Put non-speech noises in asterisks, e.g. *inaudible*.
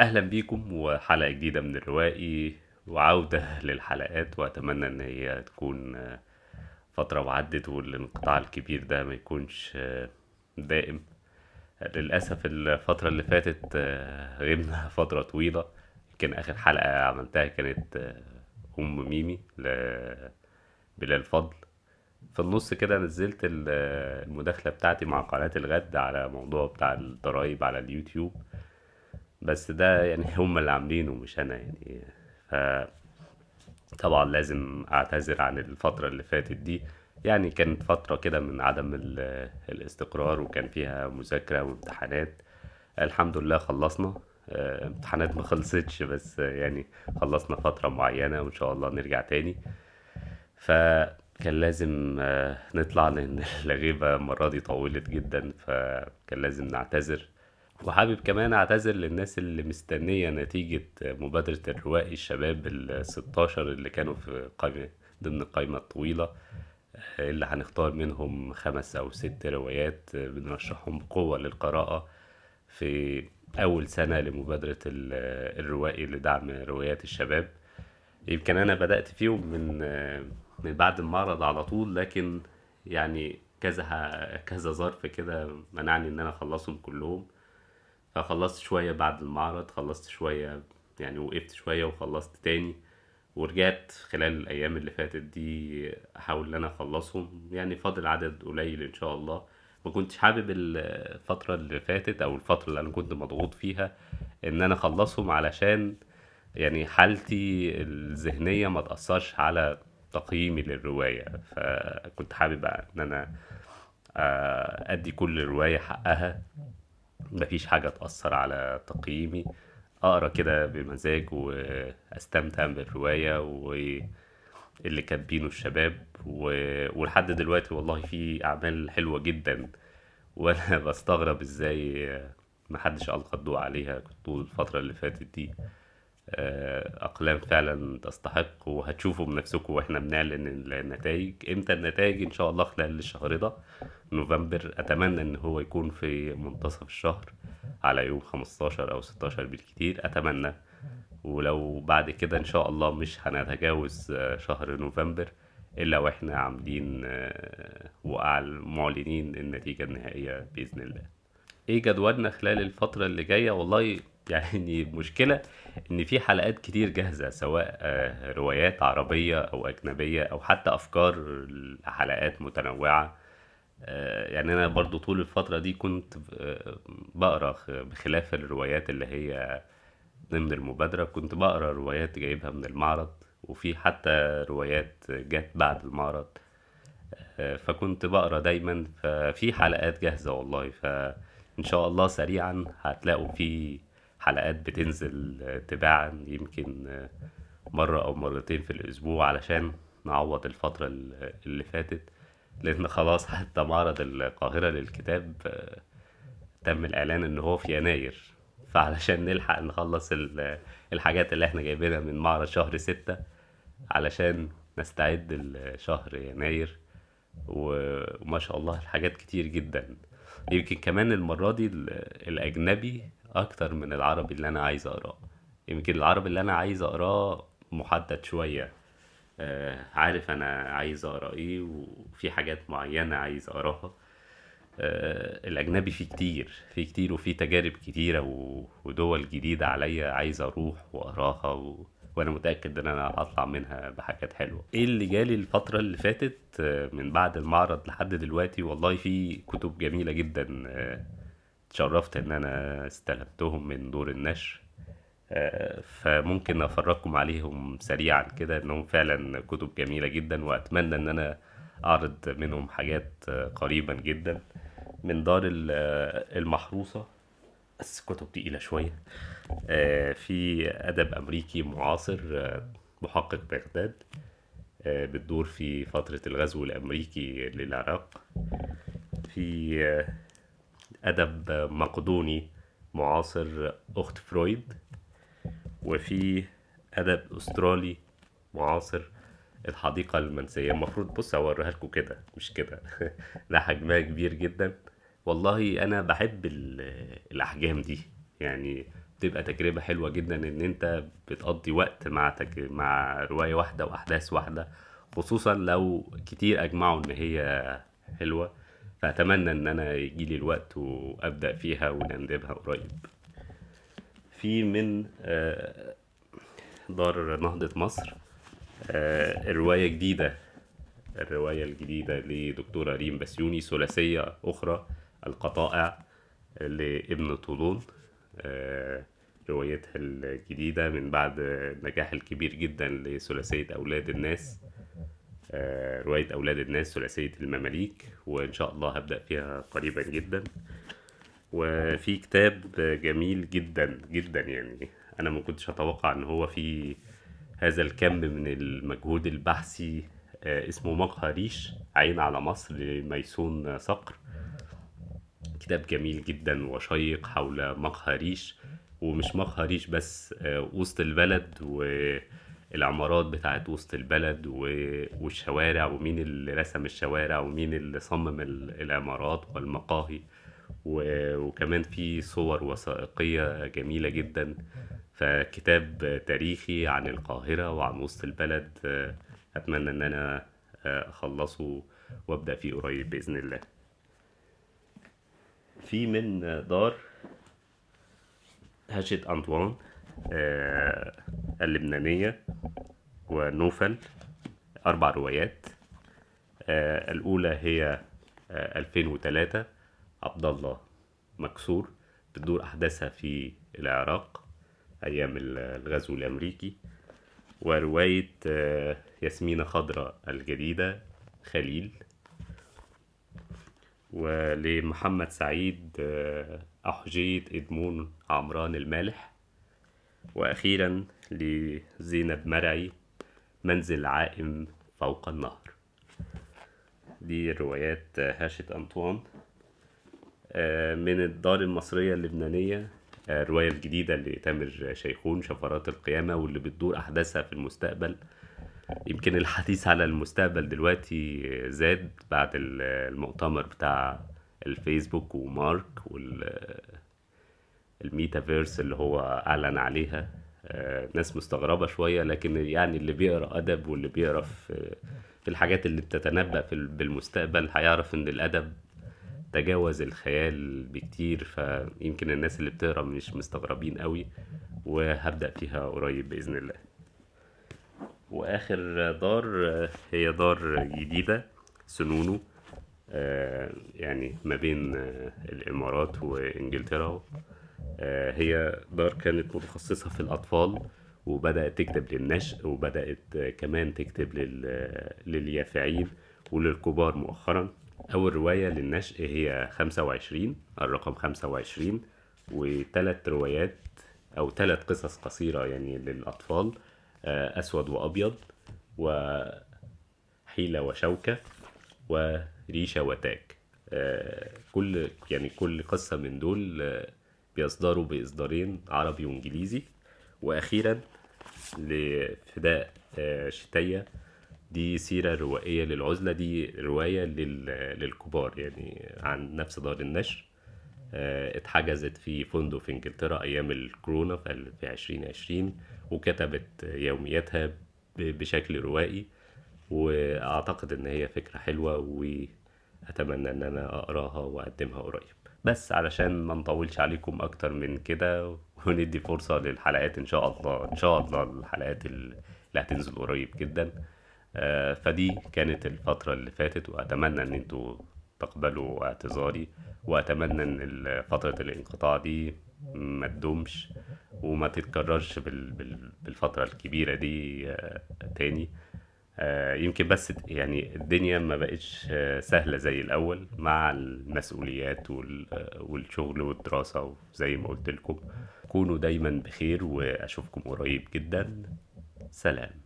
اهلا بيكم وحلقه جديده من الروائي وعوده للحلقات واتمنى ان هي تكون فتره وعدت والانقطاع الكبير ده ما يكونش دائم للاسف الفتره اللي فاتت غبنا *laughs* فتره طويله كان اخر حلقه عملتها كانت ام ميمي بلال فضل في النص كده نزلت المداخله بتاعتي مع قناه الغد على موضوع بتاع الضرايب على اليوتيوب بس ده يعني *laughs* هم اللي عاملينه مش انا يعني ف طبعا لازم اعتذر عن الفتره اللي فاتت دي يعني كانت فتره كده من عدم *hesitation* الاستقرار وكان فيها مذاكره وامتحانات الحمد لله خلصنا آه، امتحانات ما خلصتش بس يعني خلصنا فتره معينه وان شاء الله نرجع تاني كان لازم آه، نطلع لان *laughs* الغيبه المره دي طولت جدا فكان لازم نعتذر وحابب كمان اعتذر للناس اللي مستنيه نتيجه مبادره الروائي الشباب الستاشر اللي كانوا في قائمه ضمن القائمه الطويله آه، اللي هنختار منهم خمس او ست روايات آه، بنرشحهم بقوه للقراءه في اول سنه لمبادره آه، الروائي لدعم روايات الشباب يمكن انا بدات فيهم من من بعد المعرض على طول لكن يعني كذا كذا ظرف كده منعني ان انا اخلصهم كلهم خلصت شوية بعد المعرض خلصت شوية يعني وقفت شوية وخلصت تاني ورجعت خلال الأيام اللي فاتت دي أحاول إن أنا أخلصهم يعني فاضل عدد قليل إن شاء الله ما كنتش حابب الفترة اللي فاتت أو الفترة اللي أنا كنت مضغوط فيها إن أنا أخلصهم علشان يعني حالتي الذهنية ما تأثرش على تقييمي للرواية فكنت حابب إن أنا آه، أدي كل رواية حقها مفيش حاجة تأثر على تقييمي أقرأ كده بمزاج وأستمتع بالرواية واللي كاتبينه الشباب و... ولحد دلوقتي والله في أعمال حلوة جدا *laughs* وأنا بستغرب إزاي محدش ألقى الضوء عليها طول الفترة اللي فاتت دي آه، اقلام فعلا تستحق وهتشوفوا بنفسكم واحنا بنعلن النتائج امتى النتائج ان شاء الله خلال الشهر ده نوفمبر اتمنى ان هو يكون في منتصف الشهر على يوم 15 او 16 بالكتير اتمنى ولو بعد كده ان شاء الله مش هنتجاوز آه، شهر نوفمبر الا واحنا عاملين آه، معلنين النتيجه النهائيه باذن الله ايه جدولنا خلال الفتره اللي جايه والله يعني *laughs* مشكلة ان في حلقات كتير جاهزة سواء آه، روايات عربية او اجنبية او حتى افكار حلقات متنوعة آه، يعني انا برضو طول الفترة دي كنت آه، بقرا بخلاف الروايات اللي هي ضمن المبادرة كنت بقرا روايات جايبها من المعرض وفي حتى روايات جت بعد المعرض فكنت بقرا دايما ففي حلقات جاهزة والله فان شاء الله سريعا هتلاقوا في حلقات بتنزل تباعا يمكن مرة أو مرتين في الأسبوع علشان نعوض الفترة اللي فاتت لأن خلاص *laughs* حتى معرض القاهرة للكتاب آه، تم الإعلان إن هو في يناير فعلشان نلحق نخلص الحاجات اللي احنا جايبينها من معرض شهر ستة علشان نستعد لشهر يناير وما شاء الله الحاجات كتير جدا يمكن كمان المرة دي الأجنبي اكتر من العربي اللي انا عايز اقراه يمكن العربي اللي انا عايز اقراه محدد شويه آه عارف انا عايز اقرا ايه وفي حاجات معينه عايز اقراها آه الاجنبي فيه كتير فيه كتير وفيه تجارب كتيره ودول جديده عليا عايز اروح واقراها و... وانا متاكد ان انا هطلع منها بحاجات حلوه ايه اللي جالي الفتره اللي فاتت آه، من بعد المعرض لحد دلوقتي والله في كتب جميله جدا آه، اتشرفت ان انا استلمتهم من دور النشر آه، فممكن افرجكم عليهم سريعا كده انهم فعلا كتب جميله جدا واتمنى ان انا اعرض منهم حاجات آه، قريبا جدا من دار آه، المحروسه بس كتب تقيله شويه في ادب امريكي معاصر محقق بغداد بتدور في فتره الغزو الامريكي للعراق في أدب مقدوني معاصر أخت فرويد وفي أدب أسترالي معاصر الحديقة المنسية المفروض بص أوريها لكم كده مش كده ده *laughs* حجمها كبير جدا والله أنا بحب الأحجام دي يعني بتبقى تجربة حلوة جدا إن أنت بتقضي وقت مع تج... مع رواية واحدة وأحداث واحدة خصوصا لو كتير أجمعوا إن هي حلوة فأتمنى إن أنا يجيلي الوقت وأبدأ فيها ونندبها قريب في من آه، دار نهضة مصر آه، الرواية جديدة الرواية الجديدة لدكتورة ريم بسيوني ثلاثية أخرى القطائع لابن طولون آه، روايتها الجديدة من بعد النجاح الكبير جدا لثلاثية أولاد الناس آه، رواية أولاد الناس ثلاثية المماليك وإن شاء الله هبدأ فيها قريبا جدا وفي كتاب جميل جدا جدا يعني أنا ما كنتش أتوقع إن هو في هذا الكم من المجهود البحثي آه، اسمه مقهى ريش عين على مصر لميسون صقر كتاب جميل جدا وشيق حول مقهى ريش ومش مقهى ريش بس آه، وسط البلد و العمارات بتاعت وسط البلد والشوارع ومين اللي رسم الشوارع ومين اللي صمم العمارات والمقاهي وكمان في صور وثائقية جميلة جدا فكتاب تاريخي عن القاهرة وعن وسط البلد آه، أتمنى إن أنا آه، أخلصه وأبدأ فيه قريب بإذن الله في من دار هاشت أنطوان آه، اللبنانية ونوفل أربع روايات آه، الأولى هي 2003 آه، عبد الله مكسور بتدور أحداثها في العراق أيام الغزو الأمريكي ورواية ياسمينة خضرة الجديدة خليل ولمحمد سعيد أحجية إدمون عمران المالح وأخيرا لزينب مرعي منزل عائم فوق النهر دي روايات هاشة أنطوان آه، من الدار المصرية اللبنانية آه، الرواية الجديدة لتامر شيخون شفرات القيامة واللي بتدور أحداثها في المستقبل يمكن الحديث على المستقبل دلوقتي زاد بعد المؤتمر بتاع الفيسبوك ومارك وال الميتافيرس اللي هو اعلن عليها آه، ناس مستغربه شويه لكن يعني اللي بيقرا ادب واللي بيقرا في الحاجات اللي بتتنبأ في بالمستقبل هيعرف ان الادب تجاوز الخيال بكتير فيمكن الناس اللي بتقرا مش مستغربين قوي وهبدأ فيها قريب بإذن الله وآخر دار آه، هي دار جديدة سنونو آه، يعني ما بين الإمارات وإنجلترا آه، هي دار كانت متخصصة في الأطفال وبدأت تكتب للنشء وبدأت آه، كمان تكتب آه، لليافعين وللكبار مؤخرا أول رواية للنشء هي 25 الرقم 25 وثلاث روايات أو ثلاث قصص قصيرة يعني للأطفال أسود وأبيض وحيلة وشوكة وريشة وتاك كل يعني كل قصة من دول بيصدروا بإصدارين عربي وإنجليزي وأخيرا لفداء آه، شتية دي سيرة روائية للعزلة دي رواية للكبار يعني عن نفس دار النشر آه، اتحجزت في فندق في انجلترا ايام الكورونا في 2020 وكتبت يومياتها بشكل روائي واعتقد ان هي فكره حلوه واتمنى ان انا اقراها واقدمها قريب بس علشان ما نطولش عليكم اكتر من كده وندي فرصة للحلقات ان شاء الله ان شاء الله الحلقات اللي هتنزل قريب جدا آه، فدي كانت الفترة اللي فاتت واتمنى ان انتوا تقبلوا اعتذاري واتمنى ان فترة الانقطاع دي ما تدومش وما تتكررش بالفترة الكبيرة دي آه، تاني آه، يمكن بس يعني الدنيا ما بقتش آه، سهلة زي الأول مع المسؤوليات آه، والشغل والدراسة وزي ما قلت لكم كونوا دايما بخير وأشوفكم قريب جدا سلام